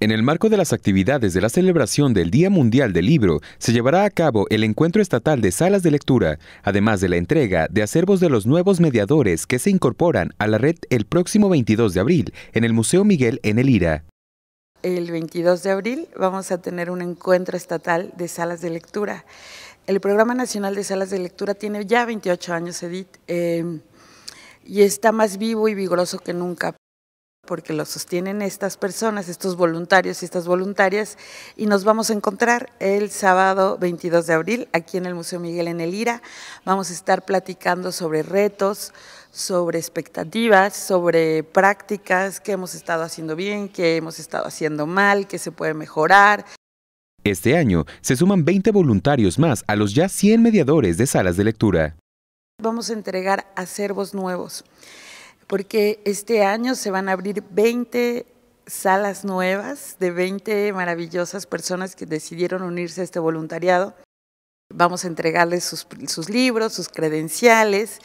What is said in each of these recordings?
En el marco de las actividades de la celebración del Día Mundial del Libro, se llevará a cabo el encuentro estatal de salas de lectura, además de la entrega de acervos de los nuevos mediadores que se incorporan a la red el próximo 22 de abril en el Museo Miguel en el IRA. El 22 de abril vamos a tener un encuentro estatal de salas de lectura. El Programa Nacional de Salas de Lectura tiene ya 28 años, Edith, eh, y está más vivo y vigoroso que nunca porque lo sostienen estas personas, estos voluntarios y estas voluntarias, y nos vamos a encontrar el sábado 22 de abril aquí en el Museo Miguel en el IRA. Vamos a estar platicando sobre retos, sobre expectativas, sobre prácticas, qué hemos estado haciendo bien, qué hemos estado haciendo mal, qué se puede mejorar. Este año se suman 20 voluntarios más a los ya 100 mediadores de salas de lectura. Vamos a entregar acervos nuevos porque este año se van a abrir 20 salas nuevas de 20 maravillosas personas que decidieron unirse a este voluntariado. Vamos a entregarles sus, libros, sus credenciales,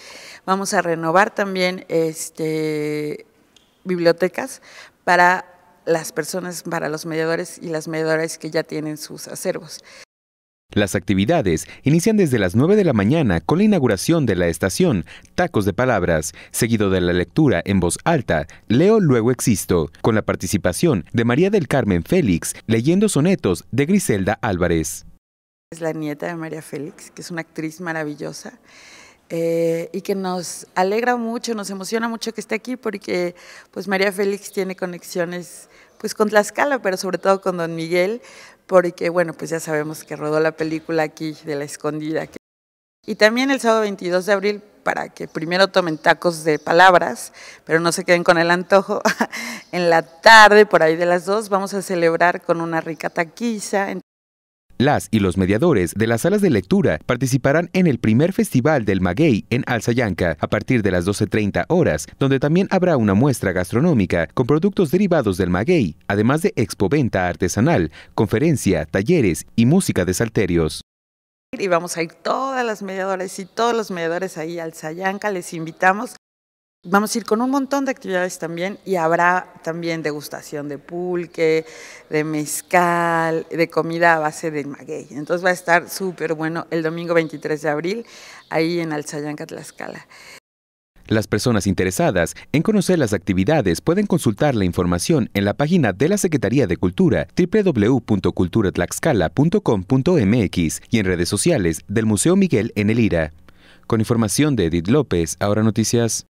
vamos a renovar también este, bibliotecas para las personas, para los mediadores y las mediadoras que ya tienen sus acervos. Las actividades inician desde las 9 de la mañana con la inauguración de la estación Tacos de Palabras, seguido de la lectura en voz alta Leo Luego Existo, con la participación de María del Carmen Félix leyendo sonetos de Griselda Álvarez. Es la nieta de María Félix, que es una actriz maravillosa. Eh, y que nos alegra mucho, nos emociona mucho que esté aquí porque pues María Félix tiene conexiones pues con Tlaxcala, pero sobre todo con Don Miguel, porque bueno, pues ya sabemos que rodó la película aquí de La Escondida. Y también el sábado 22 de abril, para que primero tomen tacos de palabras, pero no se queden con el antojo, en la tarde, por ahí de las dos, vamos a celebrar con una rica taquiza. Las y los mediadores de las salas de lectura participarán en el primer festival del Maguey en Alzayanca a partir de las 12.30 horas, donde también habrá una muestra gastronómica con productos derivados del Maguey, además de expoventa artesanal, conferencia, talleres y música de salterios. Y vamos a ir todas las mediadoras y todos los mediadores ahí les invitamos Vamos a ir con un montón de actividades también y habrá también degustación de pulque, de mezcal, de comida a base de maguey. Entonces va a estar súper bueno el domingo 23 de abril ahí en Alzayanca, Tlaxcala. Las personas interesadas en conocer las actividades pueden consultar la información en la página de la Secretaría de Cultura www.culturatlaxcala.com.mx y en redes sociales del Museo Miguel en el IRA. Con información de Edith López, ahora noticias.